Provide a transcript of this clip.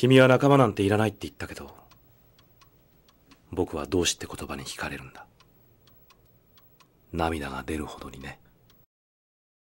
君は仲間なんていらないって言ったけど、僕はどうして言葉に惹かれるんだ。涙が出るほどにね。